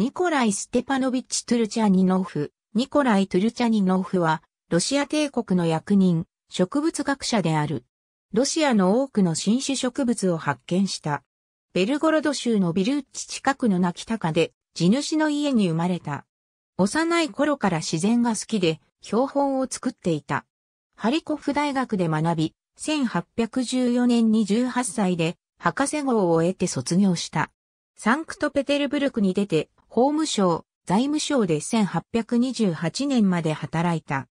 ニコライ・ステパノビッチ・トゥルチャニノフ、ニコライ・トゥルチャニノフは、ロシア帝国の役人、植物学者である。ロシアの多くの新種植物を発見した。ベルゴロド州のビルッチ近くの泣き高で、地主の家に生まれた。幼い頃から自然が好きで、標本を作っていた。ハリコフ大学で学び、1814年に18歳で、博士号を得て卒業した。サンクトペテルブルクに出て、法務省、財務省で1828年まで働いた。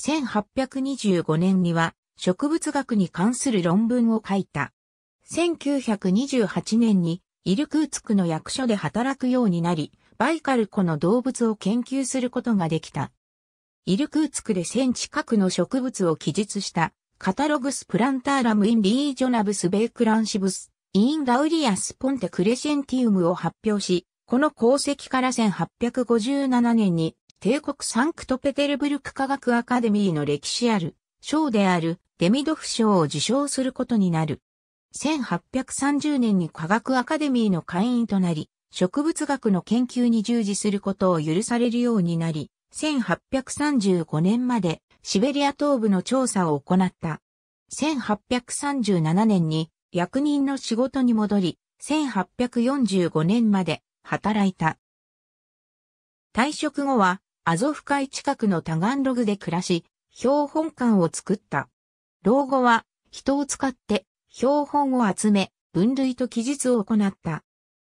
1825年には植物学に関する論文を書いた。1928年にイルクーツクの役所で働くようになり、バイカル湖の動物を研究することができた。イルクーツクで1000近くの植物を記述したカタログスプランターラムインリージョナブスベイクランシブスインダウリアスポンテクレシェンティウムを発表し、この功績から1857年に帝国サンクトペテルブルク科学アカデミーの歴史ある賞であるデミドフ賞を受賞することになる。1830年に科学アカデミーの会員となり、植物学の研究に従事することを許されるようになり、1835年までシベリア東部の調査を行った。1837年に役人の仕事に戻り、1845年まで働いた。退職後は、アゾフ海近くのタガンログで暮らし、標本館を作った。老後は、人を使って、標本を集め、分類と記述を行った。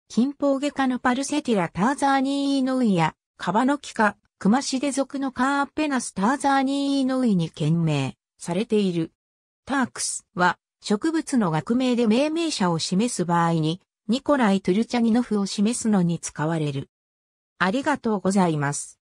近方外科のパルセティラ・ターザーニー・イノイや、カバノキ科、クマシデ族のカーペナス・ターザーニー・イノイに懸命されている。タークスは、植物の学名で命名者を示す場合に、ニコライ・トゥルチャニノフを示すのに使われる。ありがとうございます。